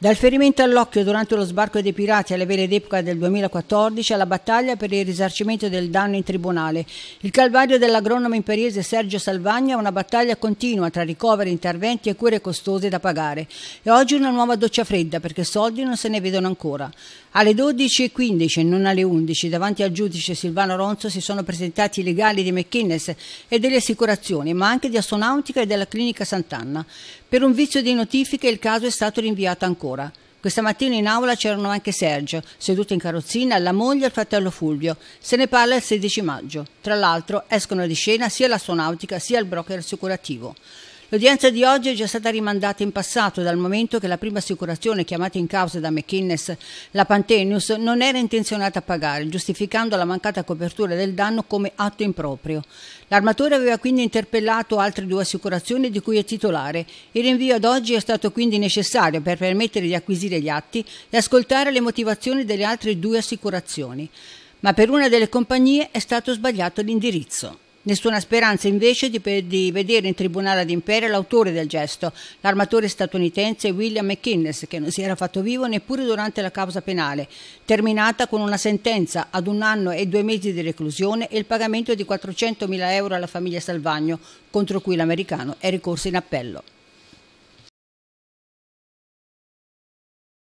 Dal ferimento all'occhio durante lo sbarco dei pirati alle vele d'epoca del 2014 alla battaglia per il risarcimento del danno in tribunale. Il calvario dell'agronomo imperiese Sergio Salvagna è una battaglia continua tra ricoveri, interventi e cure costose da pagare. E oggi una nuova doccia fredda perché soldi non se ne vedono ancora. Alle 12.15, e non alle 11, davanti al giudice Silvano Ronzo si sono presentati i legali di McInnes e delle assicurazioni, ma anche di Astronautica e della Clinica Sant'Anna. Per un vizio di notifiche il caso è stato rinviato ancora ancora. Questa mattina in aula c'erano anche Sergio, seduto in carrozzina, la moglie e il fratello Fulvio. Se ne parla il 16 maggio. Tra l'altro escono di scena sia l'astronautica sia il broker assicurativo. L'udienza di oggi è già stata rimandata in passato dal momento che la prima assicurazione chiamata in causa da McInnes, la Pantenius, non era intenzionata a pagare, giustificando la mancata copertura del danno come atto improprio. L'armatore aveva quindi interpellato altre due assicurazioni di cui è titolare. Il rinvio ad oggi è stato quindi necessario per permettere di acquisire gli atti e ascoltare le motivazioni delle altre due assicurazioni. Ma per una delle compagnie è stato sbagliato l'indirizzo. Nessuna speranza invece di, di vedere in tribunale ad Impera l'autore del gesto, l'armatore statunitense William McInnes, che non si era fatto vivo neppure durante la causa penale, terminata con una sentenza ad un anno e due mesi di reclusione e il pagamento di 400 mila euro alla famiglia Salvagno, contro cui l'americano è ricorso in appello.